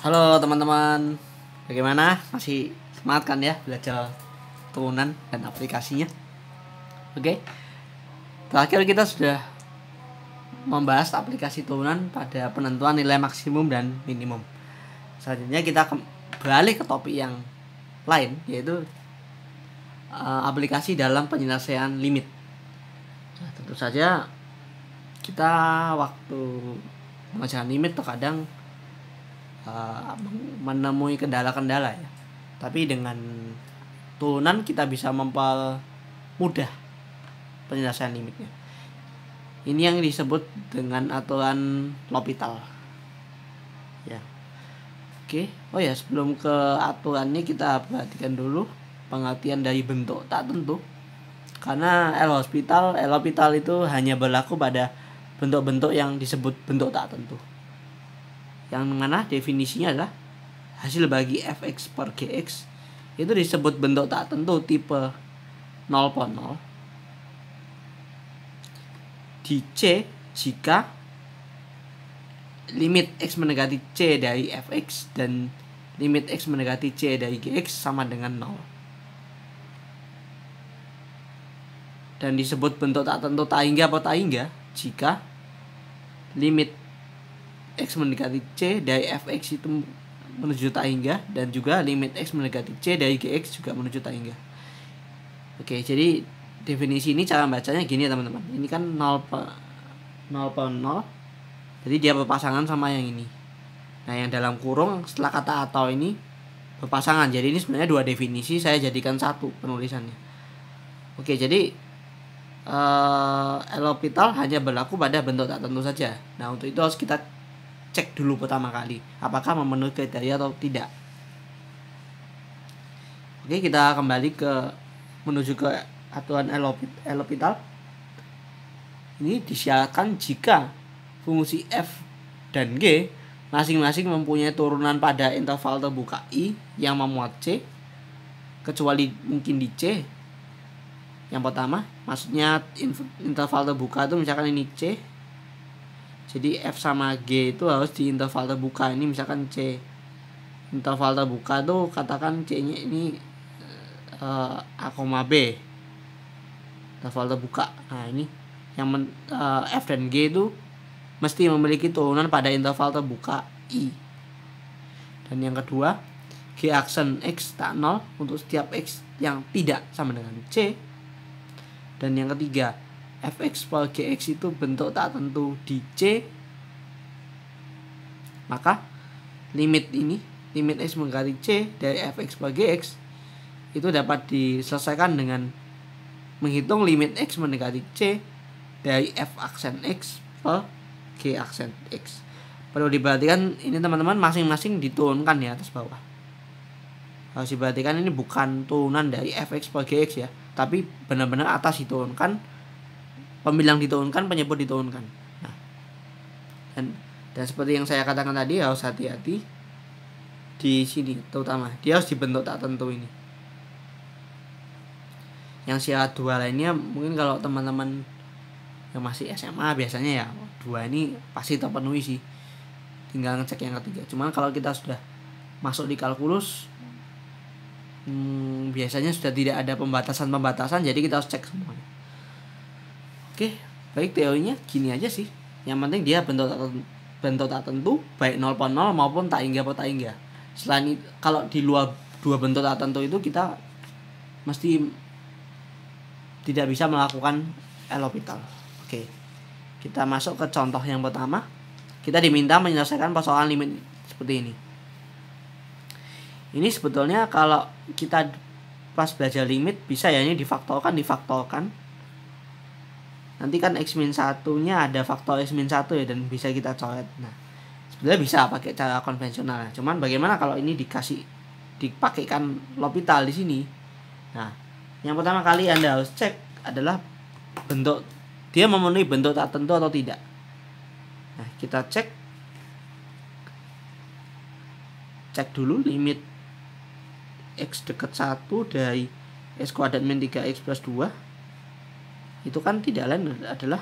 Halo teman-teman, bagaimana? Masih semangat kan ya belajar turunan dan aplikasinya? Oke, okay. terakhir kita sudah membahas aplikasi turunan pada penentuan nilai maksimum dan minimum. Selanjutnya kita ke beralih ke topik yang lain, yaitu uh, aplikasi dalam penyelesaian limit. Nah, tentu saja kita waktu mengajarkan limit terkadang Ah, menemui kendala-kendala ya tapi dengan turunan kita bisa mempermudah penyelesaian limitnya ini yang disebut dengan aturan Lopital. ya Oke, oh ya sebelum ke aturannya kita perhatikan dulu pengertian dari bentuk tak tentu. Karena L hospital, L hospital itu hanya berlaku pada bentuk-bentuk yang disebut bentuk tak tentu yang mana definisinya adalah hasil bagi fx per gx itu disebut bentuk tak tentu tipe 0.0 di C jika limit x menegati C dari fx dan limit x menegati C dari gx sama dengan 0 dan disebut bentuk tak tentu tak hingga atau tak hingga jika limit X mendekati C dari fx itu menuju tak hingga dan juga limit X mendekati C dari GX juga menuju tak hingga oke jadi definisi ini cara bacanya gini ya teman-teman ini kan 0 per 0 per 0 jadi dia berpasangan sama yang ini nah yang dalam kurung setelah kata atau ini berpasangan jadi ini sebenarnya dua definisi saya jadikan satu penulisannya oke jadi uh, eh, L'Hopital hanya berlaku pada bentuk tak tentu saja. Nah, untuk itu harus kita cek dulu pertama kali apakah memenuhi kriteria atau tidak. Oke, kita kembali ke menuju ke aturan elopital. Ini disyaratkan jika fungsi f dan g masing-masing mempunyai turunan pada interval terbuka i yang memuat c kecuali mungkin di c yang pertama maksudnya interval terbuka itu misalkan ini c jadi F sama G itu harus di interval terbuka ini misalkan C interval terbuka tuh katakan C nya ini uh, A, koma B interval terbuka nah ini yang men, uh, F dan G itu mesti memiliki turunan pada interval terbuka I dan yang kedua G aksen X tak nol untuk setiap X yang tidak sama dengan C dan yang ketiga fx per gx itu bentuk tak tentu di C maka limit ini limit x menggali C dari fx per gx itu dapat diselesaikan dengan menghitung limit x mendekati C dari f aksen x per g aksen x perlu diperhatikan ini teman-teman masing-masing diturunkan ya atas bawah harus diperhatikan ini bukan turunan dari fx per gx ya tapi benar-benar atas diturunkan pembilang diturunkan penyebut diturunkan nah, dan dan seperti yang saya katakan tadi harus hati-hati di sini terutama dia harus dibentuk tak tentu ini yang syarat dua lainnya mungkin kalau teman-teman yang masih SMA biasanya ya dua ini pasti terpenuhi sih tinggal ngecek yang ketiga cuman kalau kita sudah masuk di kalkulus hmm, biasanya sudah tidak ada pembatasan-pembatasan jadi kita harus cek semuanya Oke, baik teorinya gini aja sih. Yang penting dia bentuk bentuk tak tentu baik 0 0 maupun tak hingga atau tak hingga. Selain itu, kalau di luar dua bentuk tak tentu itu kita mesti tidak bisa melakukan L'Hopital. Oke. Kita masuk ke contoh yang pertama. Kita diminta menyelesaikan persoalan limit seperti ini. Ini sebetulnya kalau kita pas belajar limit bisa ya ini difaktorkan difaktorkan nanti kan x-1 satunya ada faktor x min satu ya dan bisa kita coret nah sebenarnya bisa pakai cara konvensional nah, cuman bagaimana kalau ini dikasih dipakaikan lopital di sini nah yang pertama kali anda harus cek adalah bentuk dia memenuhi bentuk tak tentu atau tidak nah kita cek cek dulu limit x dekat satu dari x kuadrat min 3x plus 2 itu kan tidak lain adalah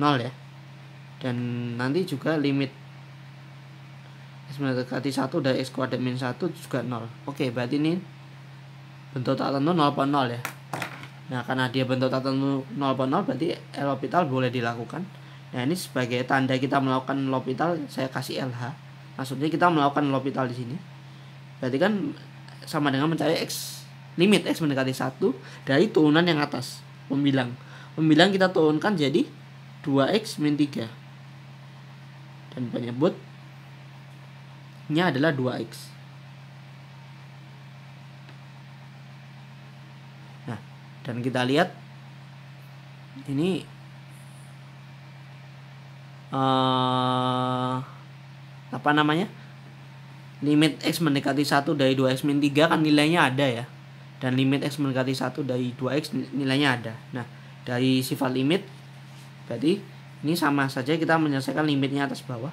nol ya dan nanti juga limit x mendekati 1 dari X kuadrat minus 1 juga nol oke berarti ini bentuk tak tentu 0 per 0 ya nah karena dia bentuk tak tentu 0 per 0 berarti L Hospital boleh dilakukan nah ini sebagai tanda kita melakukan L Hospital saya kasih LH maksudnya kita melakukan L Hospital di sini berarti kan sama dengan mencari X limit X mendekati 1 dari turunan yang atas pembilang pembilang kita turunkan jadi 2X min 3 dan penyebutnya adalah 2X nah dan kita lihat ini uh, apa namanya limit X mendekati 1 dari 2X min 3 kan nilainya ada ya dan limit x mendekati 1 dari 2x nilainya ada. Nah, dari sifat limit berarti ini sama saja kita menyelesaikan limitnya atas bawah.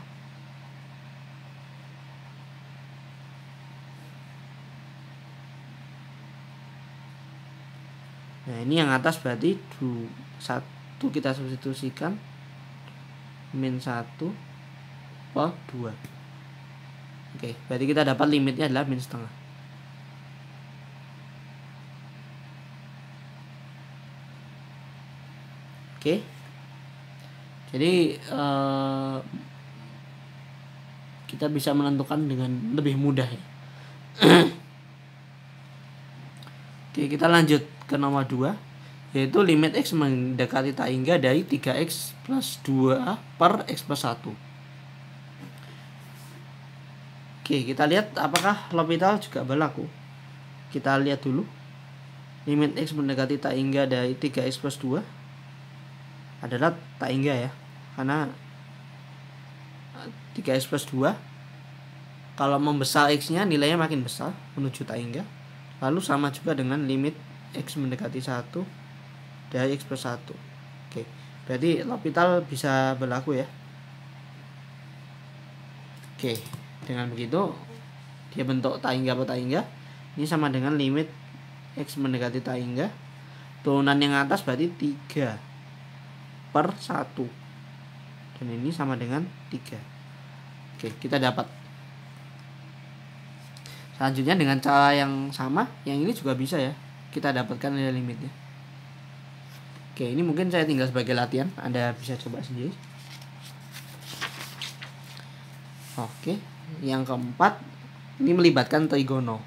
Nah, ini yang atas berarti 1 kita substitusikan min 1 per 2. Oke, berarti kita dapat limitnya adalah min setengah. Oke. Okay. Jadi uh, kita bisa menentukan dengan lebih mudah ya. Oke, kita lanjut ke nomor 2 yaitu limit x mendekati tak hingga dari 3x plus 2 per x plus 1. Oke, kita lihat apakah L'Hopital juga berlaku. Kita lihat dulu. Limit x mendekati tak hingga dari 3x plus 2 adalah tak hingga ya karena 3x plus 2 kalau membesar x nya nilainya makin besar menuju tak hingga lalu sama juga dengan limit x mendekati 1 dari x plus 1 oke berarti L'Hopital bisa berlaku ya oke dengan begitu dia bentuk tak hingga atau tak hingga ini sama dengan limit x mendekati tak hingga turunan yang atas berarti 3 per 1 dan ini sama dengan 3 oke kita dapat selanjutnya dengan cara yang sama yang ini juga bisa ya kita dapatkan nilai limitnya oke ini mungkin saya tinggal sebagai latihan anda bisa coba sendiri oke yang keempat ini melibatkan trigono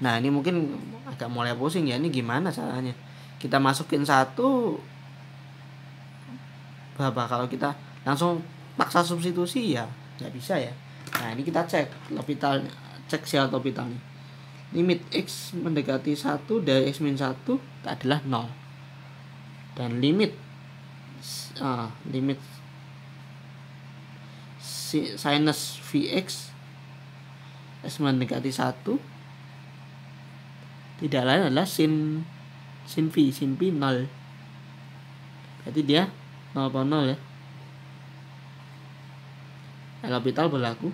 nah ini mungkin agak mulai pusing ya ini gimana caranya kita masukin satu berapa kalau kita langsung paksa substitusi ya nggak bisa ya nah ini kita cek L'Hopital cek si L'Hopital nih limit x mendekati 1 dari x min 1 adalah 0 dan limit uh, limit sinus vx x mendekati 1 tidak lain adalah sin sin v sin v 0 berarti dia 0,0 ya L-orbital berlaku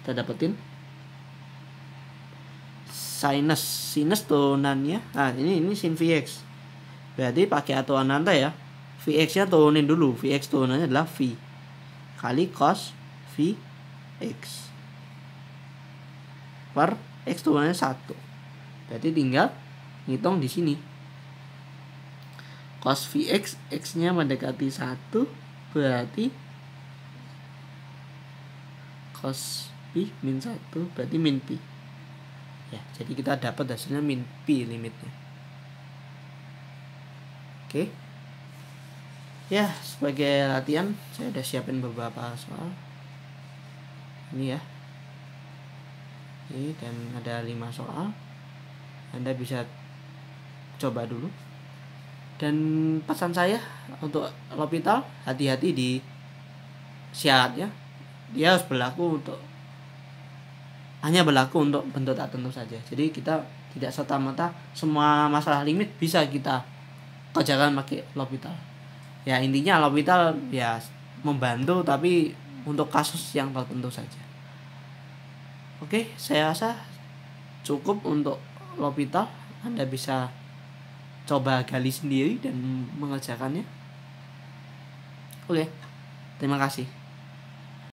kita dapetin sinus sinus turunannya nah ini ini sin vx berarti pakai aturan nanti ya vx nya turunin dulu vx turunannya adalah v kali cos vx per x turunannya satu berarti tinggal ngitung di sini cos Vx X-nya mendekati satu, berarti cos P min satu, berarti min P ya jadi kita dapat hasilnya min P limitnya oke ya sebagai latihan saya sudah siapin beberapa soal ini ya ini dan ada lima soal anda bisa coba dulu dan pesan saya untuk Lopital hati-hati di syarat ya dia harus berlaku untuk hanya berlaku untuk bentuk tak tentu saja jadi kita tidak serta merta semua masalah limit bisa kita kerjakan pakai Lopital ya intinya Lopital ya membantu tapi untuk kasus yang tertentu saja oke saya rasa cukup untuk Lopital anda bisa coba gali sendiri dan mengerjakannya. Oke, terima kasih.